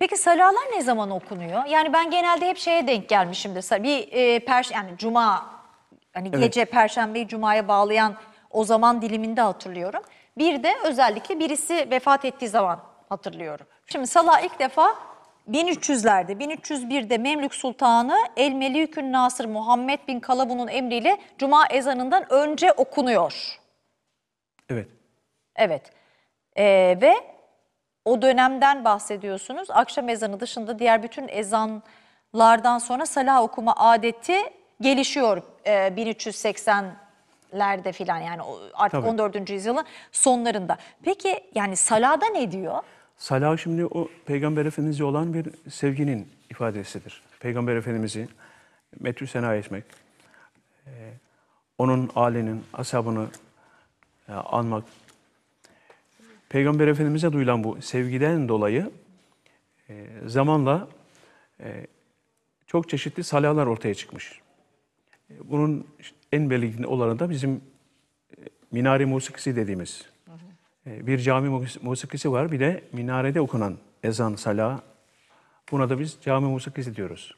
Peki salalar ne zaman okunuyor? Yani ben genelde hep şeye denk gelmişimdir. Bir e, per yani cuma hani evet. gece perşembeyi cumaya bağlayan o zaman diliminde hatırlıyorum. Bir de özellikle birisi vefat ettiği zaman hatırlıyorum. Şimdi sala ilk defa 1300'lerde 1301'de Memlük Sultanı El Elmelikün Nasır Muhammed bin Kalabun'un emriyle cuma ezanından önce okunuyor. Evet. Evet. Ee, ve o dönemden bahsediyorsunuz. Akşam ezanı dışında diğer bütün ezanlardan sonra salah okuma adeti gelişiyor e, 1380'lerde filan yani artık Tabii. 14. yüzyılın sonlarında. Peki yani salada ne diyor? Salah şimdi o Peygamber Efendimiz'e olan bir sevginin ifadesidir. Peygamber Efendimiz'i metü sena etmek, e, onun alenin, ashabını e, anmak, Peygamber Efendimiz'e duyulan bu sevgiden dolayı e, zamanla e, çok çeşitli salalar ortaya çıkmış. E, bunun en belirgin olanı da bizim minare musikisi dediğimiz. Bir cami musikisi var, bir de minarede okunan ezan, sala. Buna da biz cami musikisi diyoruz.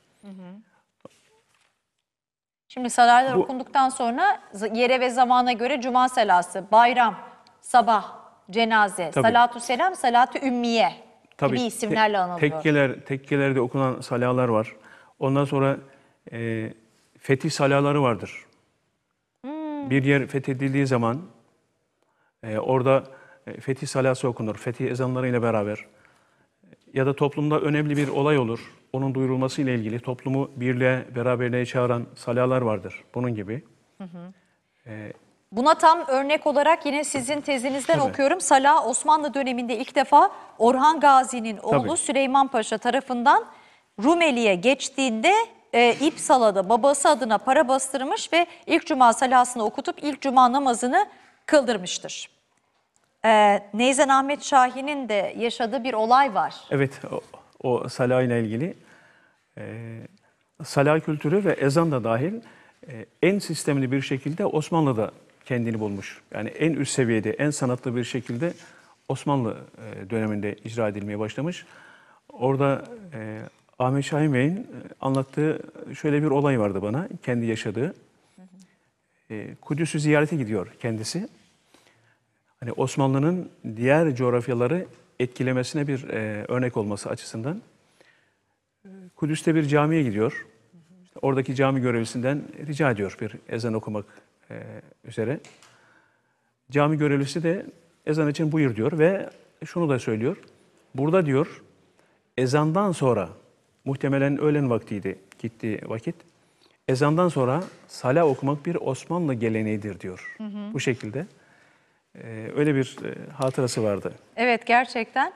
Şimdi salaylar okunduktan sonra yere ve zamana göre cuma salası, bayram, sabah, cenaze, Tabii. salatu selam, salatu ümmiye Tabii, gibi isimlerle anılıyor. Tekkeler, tekkelerde okunan salalar var. Ondan sonra e, fetih salaları vardır. Hmm. Bir yer fethedildiği zaman e, orada e, fetih salası okunur. Fetih ezanlarıyla beraber. Ya da toplumda önemli bir olay olur. Onun duyurulması ile ilgili toplumu birliğe, beraberliğe çağıran salalar vardır. Bunun gibi. Hı hı. E, Buna tam örnek olarak yine sizin tezinizden Tabii. okuyorum. Salah Osmanlı döneminde ilk defa Orhan Gazi'nin oğlu Tabii. Süleyman Paşa tarafından Rumeli'ye geçtiğinde e, İpsala'da babası adına para bastırmış ve ilk cuma salasını okutup ilk cuma namazını kıldırmıştır. E, Neyzen Ahmet Şahin'in de yaşadığı bir olay var. Evet, o, o salah ile ilgili. E, salah kültürü ve ezan da dahil e, en sistemli bir şekilde Osmanlı'da kendini bulmuş. Yani en üst seviyede, en sanatlı bir şekilde Osmanlı e, döneminde icra edilmeye başlamış. Orada e, Ahmet Şahin Bey'in e, anlattığı şöyle bir olay vardı bana, kendi yaşadığı. E, Kudüs'ü ziyarete gidiyor kendisi. Hani Osmanlı'nın diğer coğrafyaları etkilemesine bir e, örnek olması açısından. E, Kudüs'te bir camiye gidiyor. İşte oradaki cami görevlisinden rica ediyor bir ezan okumak e, üzere. Cami görevlisi de ezan için buyur diyor ve şunu da söylüyor. Burada diyor ezandan sonra muhtemelen öğlen vaktiydi gittiği vakit. Ezandan sonra sala okumak bir Osmanlı geleneğidir diyor. Hı hı. Bu şekilde. Ee, öyle bir e, hatırası vardı. Evet gerçekten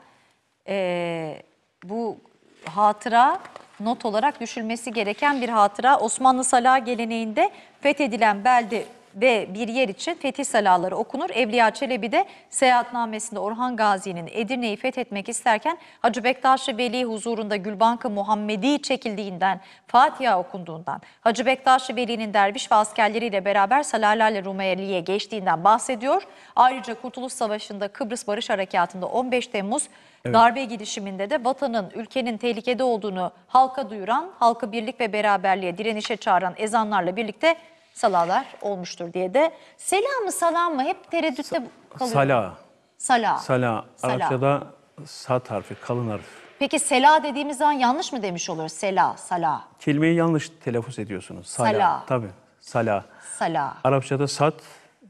e, bu hatıra not olarak düşülmesi gereken bir hatıra. Osmanlı sala geleneğinde fethedilen belde ve bir yer için fetih salaları okunur. Evliya Çelebi de seyahatnamesinde Orhan Gazi'nin Edirne'yi fethetmek isterken Hacı Bektaş-ı Veli huzurunda Gülbankı Muhammedi çekildiğinden, Fatiha okunduğundan, Hacı bektaş Veli'nin derviş ve askerleriyle beraber Salalerle Rumeli'ye geçtiğinden bahsediyor. Ayrıca Kurtuluş Savaşı'nda Kıbrıs Barış Harekatı'nda 15 Temmuz evet. darbe girişiminde de vatanın, ülkenin tehlikede olduğunu halka duyuran, halkı birlik ve beraberliğe direnişe çağıran ezanlarla birlikte salalar olmuştur diye de. Sela mı salam mı hep tereddütte kalıyor. Sala. Sala. Sala. Arapçada sat harfi, kalın harf. Peki sela dediğimiz zaman yanlış mı demiş oluyor? Sela, sala. Kelimeyi yanlış telaffuz ediyorsunuz. Sala. sala. Tabii. Sala. Sala. Arapçada sat,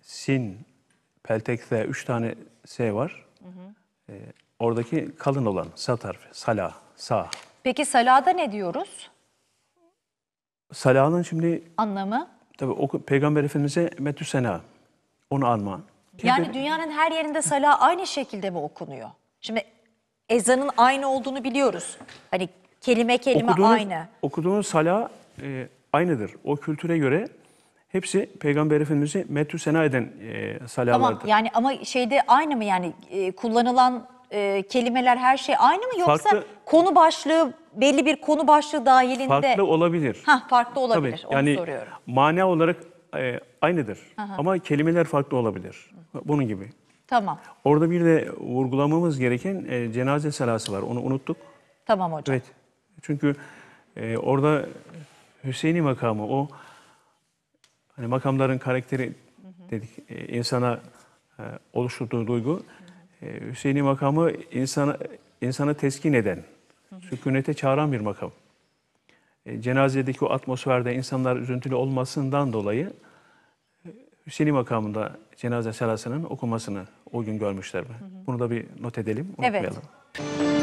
sin, peltekte üç tane s var. Hı hı. Ee, oradaki kalın olan sat harfi. Sala, sa. Peki salada ne diyoruz? Salanın şimdi... Anlamı? Tabii o Peygamber Efendimiz'e metü onu armağan. Yani dünyanın her yerinde sala aynı şekilde mi okunuyor? Şimdi ezanın aynı olduğunu biliyoruz. Hani kelime kelime okuduğunuz, aynı. Okuduğunuz sala e, aynıdır. O kültüre göre hepsi Peygamber Efendimiz'i metü eden e, salalardır. Tamam yani ama şeyde aynı mı yani e, kullanılan e, kelimeler her şey aynı mı yoksa farklı, konu başlığı belli bir konu başlığı dahilinde? Farklı olabilir. ha farklı olabilir. Tabii, yani soruyorum. mana olarak e, aynıdır Aha. ama kelimeler farklı olabilir. Bunun gibi. Tamam. Orada bir de vurgulamamız gereken e, cenaze selası var. Onu unuttuk. Tamam hocam. Evet. Çünkü e, orada Hüseyin'i makamı o hani makamların karakteri dedik e, insana e, oluşturduğu duygu. Hı ee, Hüseyin'in makamı insanı, insanı teskin eden, sükunete çağıran bir makam. Ee, cenazedeki o atmosferde insanlar üzüntülü olmasından dolayı e, Hüseyin'i makamında cenaze selasının okumasını o gün görmüşler mi? Bunu da bir not edelim, unutmayalım. Evet.